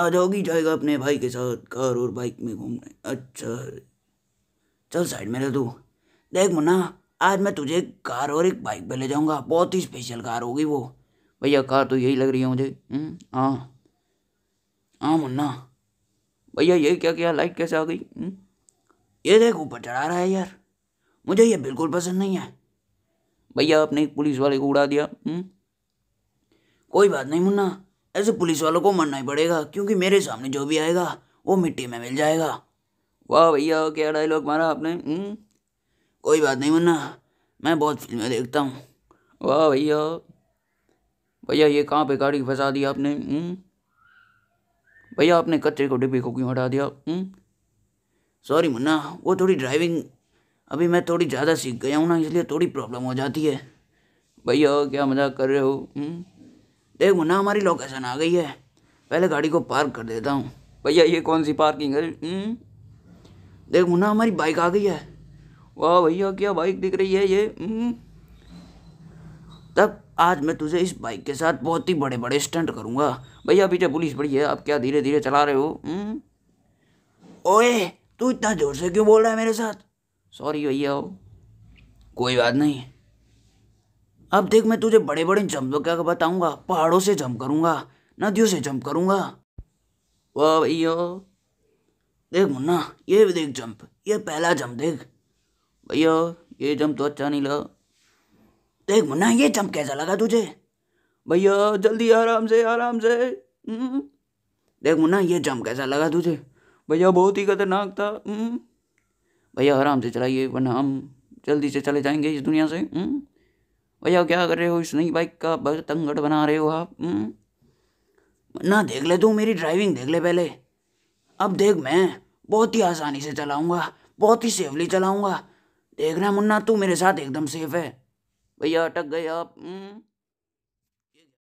आ जाओगी जाएगा अपने भाई के साथ कार और बाइक में घूमने अच्छा चल साइड में रह तू देख मुन्ना आज मैं तुझे एक कार और एक बाइक पर ले जाऊंगा बहुत ही स्पेशल कार होगी वो भैया कार तो यही लग रही है मुझे हम्म, हाँ हाँ मुन्ना भैया ये क्या क्या लाइक कैसे आ गई हम्म। ये देख ऊपर चढ़ा रहा है यार मुझे ये बिल्कुल पसंद नहीं है भैया आपने एक पुलिस वाले को उड़ा दिया हुँ? हम्म। कोई बात नहीं मुन्ना ऐसे पुलिस वालों को मानना ही पड़ेगा क्योंकि मेरे सामने जो भी आएगा वो मिट्टी में मिल जाएगा वाह भैया क्या डायलॉग मारा आपने हुँ? हम्म? कोई बात नहीं मुन्ना मैं बहुत फिल्में देखता हूँ वाह भैया भैया ये कहाँ पे गाड़ी फंसा दी आपने हम्म? भैया आपने कचरे को डिब्बे को क्यों हटा दिया सॉरी हम्म? मुन्ना वो थोड़ी ड्राइविंग अभी मैं थोड़ी ज़्यादा सीख गया हूँ ना इसलिए थोड़ी प्रॉब्लम हो जाती है भैया क्या मजाक कर रहे हो हुँ? देख मुन्ना हमारी लोकेशन आ गई है पहले गाड़ी को पार्क कर देता हूँ भैया ये कौन सी पार्किंग है देखो हम्म? देख मुन्ना हमारी बाइक आ गई है वाह भैया क्या बाइक दिख रही है ये हम्म? तब आज मैं तुझे इस बाइक के साथ बहुत ही बड़े बड़े स्टंट करूँगा भैया पीछे पुलिस बड़ी है आप क्या धीरे धीरे चला रहे हो हम्म? ओए तू इतना जोर से क्यों बोल रहा है मेरे साथ सॉरी भैया कोई बात नहीं अब देख मैं तुझे बड़े बड़े जंप क्या बताऊंगा पहाड़ों से जंप करूंगा नदियों से जंप करूंगा वाह भैया देख मुन्ना ये भी देख जंप ये पहला जंप देख भैया ये जंप तो अच्छा नहीं लगा देख मुन्ना ये जंप कैसा लगा तुझे भैया जल्दी आराम से आराम से हम्म। देख मुन्ना ये जंप कैसा लगा तुझे भैया बहुत ही खतरनाक था हम्म। भैया आराम से चलाइए वरना हम जल्दी से चले जाएंगे इस दुनिया से हम्म। भैया क्या कर रहे हो इस नई बाइक का बतंगड़ बना रहे हो आप हम्म। ना देख ले तू मेरी ड्राइविंग देख ले पहले अब देख मैं बहुत ही आसानी से चलाऊंगा बहुत ही सेफली चलाऊंगा देख रहा मुन्ना तू मेरे साथ एकदम सेफ है भैया अटक गए आप हम्म।